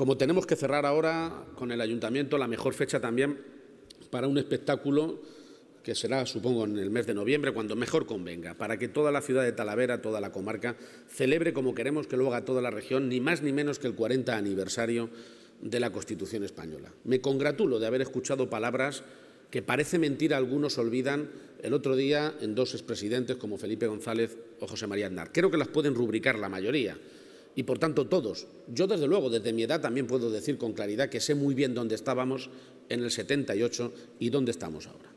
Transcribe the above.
Como tenemos que cerrar ahora con el ayuntamiento, la mejor fecha también para un espectáculo que será, supongo, en el mes de noviembre, cuando mejor convenga, para que toda la ciudad de Talavera, toda la comarca, celebre como queremos que lo haga toda la región, ni más ni menos que el 40 aniversario de la Constitución española. Me congratulo de haber escuchado palabras que parece mentira algunos olvidan el otro día en dos expresidentes como Felipe González o José María Aznar. Creo que las pueden rubricar la mayoría y por tanto todos. Yo desde luego, desde mi edad también puedo decir con claridad que sé muy bien dónde estábamos en el 78 y dónde estamos ahora.